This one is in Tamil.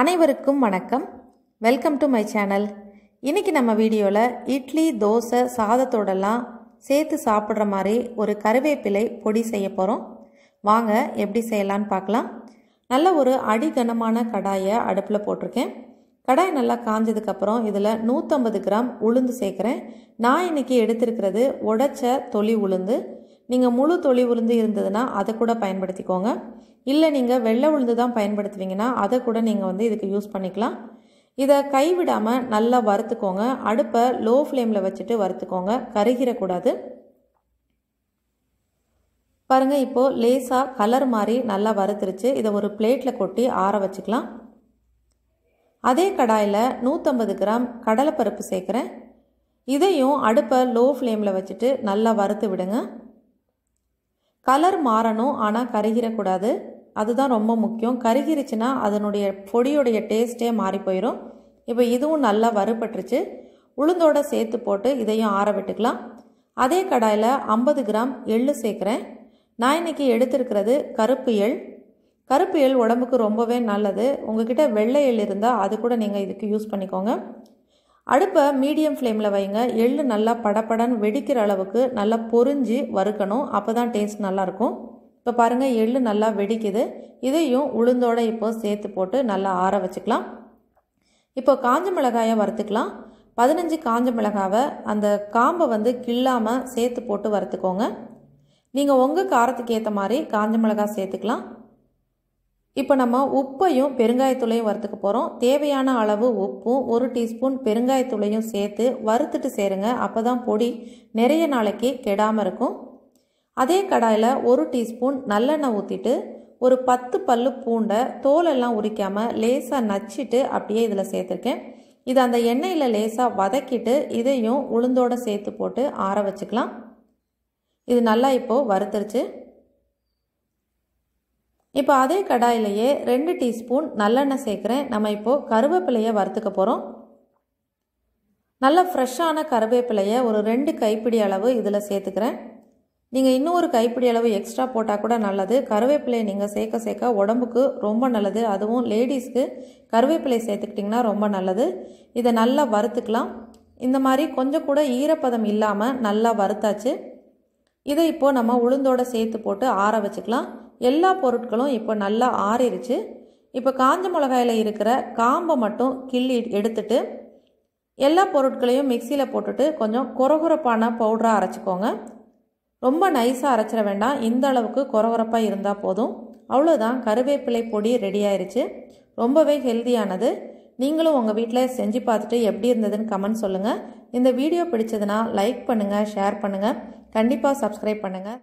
அனைவருக்கும் வணக்கம் வெல்கம் டு மை சேனல் இன்றைக்கி நம்ம வீடியோவில் இட்லி தோசை சாதத்தோடலாம் சேர்த்து சாப்பிட்ற மாதிரி ஒரு கருவேப்பிலை பொடி செய்ய போகிறோம் வாங்க எப்படி செய்யலான்னு பார்க்கலாம் நல்ல ஒரு அடி கனமான கடாயை அடுப்பில் போட்டிருக்கேன் கடாய் நல்லா காஞ்சதுக்கப்புறம் இதில் நூற்றம்பது கிராம் உளுந்து சேர்க்குறேன் நான் இன்றைக்கி எடுத்திருக்கிறது உடைச்ச தொளி உளுந்து நீங்கள் முழு தொளி உளுந்து இருந்ததுன்னா அதை கூட பயன்படுத்திக்கோங்க இல்லை நீங்கள் வெள்ளை உளுந்து தான் பயன்படுத்துவீங்கன்னா அதை கூட நீங்கள் வந்து இதுக்கு யூஸ் பண்ணிக்கலாம் இதை கைவிடாமல் நல்லா வறுத்துக்கோங்க அடுப்பை லோ ஃப்ளேமில் வச்சுட்டு வறுத்துக்கோங்க கருகிறக்கூடாது பாருங்கள் இப்போது லேசாக கலர் மாதிரி நல்லா வறுத்துருச்சு இதை ஒரு பிளேட்டில் கொட்டி ஆற வச்சுக்கலாம் அதே கடாயில் நூற்றம்பது கிராம் கடலைப்பருப்பு சேர்க்குறேன் இதையும் அடுப்பை லோ ஃப்ளேமில் வச்சுட்டு நல்லா வறுத்து விடுங்க கலர் மாறணும் ஆனால் கருகிடக்கூடாது அதுதான் ரொம்ப முக்கியம் கருகிருச்சுன்னா அதனுடைய பொடியுடைய டேஸ்ட்டே மாறி போயிடும் இப்போ இதுவும் நல்லா வறுபட்டுருச்சு உளுந்தோட சேர்த்து போட்டு இதையும் ஆற விட்டுக்கலாம் அதே கடாயில் ஐம்பது கிராம் எள்ளு சேர்க்குறேன் நான் இன்னைக்கு எடுத்திருக்கிறது கருப்பு எள் கருப்பு எள் உடம்புக்கு ரொம்பவே நல்லது உங்ககிட்ட வெள்ளை எள் இருந்தால் அது கூட நீங்கள் இதுக்கு யூஸ் பண்ணிக்கோங்க அடுப்பை மீடியம் ஃப்ளேமில் வைங்க எள் நல்லா படப்படன்னு வெடிக்கிற அளவுக்கு நல்லா பொறிஞ்சு வறுக்கணும் அப்போ தான் டேஸ்ட் நல்லாயிருக்கும் இப்போ பாருங்கள் எள் நல்லா வெடிக்குது இதையும் உளுந்தோடு இப்போ சேர்த்து போட்டு நல்லா ஆற வச்சுக்கலாம் இப்போ காஞ்ச மிளகாயை வறுத்துக்கலாம் பதினஞ்சு காஞ்ச மிளகாவை அந்த காம்பை வந்து கிள்ளாமல் சேர்த்து போட்டு வறுத்துக்கோங்க நீங்கள் உங்கள் காரத்துக்கு ஏற்ற மாதிரி காஞ்ச மிளகாய் சேர்த்துக்கலாம் இப்போ நம்ம உப்பையும் பெருங்காயத்தூளையும் வறுத்துக்க போகிறோம் தேவையான அளவு உப்பும் ஒரு டீஸ்பூன் பெருங்காயத்துளையும் சேர்த்து வறுத்துட்டு சேருங்க அப்போ தான் பொடி நிறைய நாளைக்கு கெடாமல் இருக்கும் அதே கடாயில் ஒரு டீஸ்பூன் நல்லெண்ணெய் ஊற்றிட்டு ஒரு பத்து பல்லு பூண்டை தோலெல்லாம் உரிக்காமல் லேசாக நச்சிட்டு அப்படியே இதில் சேர்த்துருக்கேன் இது அந்த எண்ணெயில் லேசாக வதக்கிட்டு இதையும் உளுந்தோடு சேர்த்து போட்டு ஆற வச்சுக்கலாம் இது நல்லா இப்போது வறுத்துருச்சு இப்போ அதே கடாயிலேயே ரெண்டு டீஸ்பூன் நல்லெண்ணெய் சேர்க்குறேன் நம்ம இப்போது கருவேப்பிலையை வறுத்துக்க போகிறோம் நல்ல ஃப்ரெஷ்ஷான கருவேப்பிலையை ஒரு ரெண்டு கைப்பிடி அளவு இதில் சேர்த்துக்கிறேன் நீங்கள் இன்னொரு கைப்பிடி அளவு எக்ஸ்ட்ரா போட்டால் கூட நல்லது கருவேப்பிலையை நீங்கள் சேர்க்க சேர்க்க உடம்புக்கு ரொம்ப நல்லது அதுவும் லேடிஸ்க்கு கருவேப்பிலை சேர்த்துக்கிட்டிங்கன்னா ரொம்ப நல்லது இதை நல்லா வறுத்துக்கலாம் இந்த மாதிரி கொஞ்சம் கூட ஈரப்பதம் இல்லாமல் நல்லா வறுத்தாச்சு இதை இப்போது நம்ம உளுந்தோட சேர்த்து போட்டு ஆற வச்சுக்கலாம் எல்லா பொருட்களும் இப்போ நல்லா ஆறிடுச்சு இப்போ காஞ்ச மிளகாயில் இருக்கிற காம்பை மட்டும் கிள்ளி எடுத்துட்டு எல்லா பொருட்களையும் மிக்சியில் போட்டுட்டு கொஞ்சம் குறகுறப்பான பவுடராக அரைச்சிக்கோங்க ரொம்ப நைஸாக அரைச்சிட வேண்டாம் இந்த அளவுக்கு குறகுறப்பாக இருந்தால் போதும் அவ்வளோதான் கருவேப்பிலை பொடி ரெடி ஆயிடுச்சு ரொம்பவே ஹெல்தியானது நீங்களும் உங்கள் வீட்டில் செஞ்சு பார்த்துட்டு எப்படி இருந்ததுன்னு கமெண்ட் சொல்லுங்கள் இந்த வீடியோ பிடிச்சதுன்னா லைக் பண்ணுங்கள் ஷேர் பண்ணுங்கள் கண்டிப்பாக சப்ஸ்கிரைப் பண்ணுங்கள்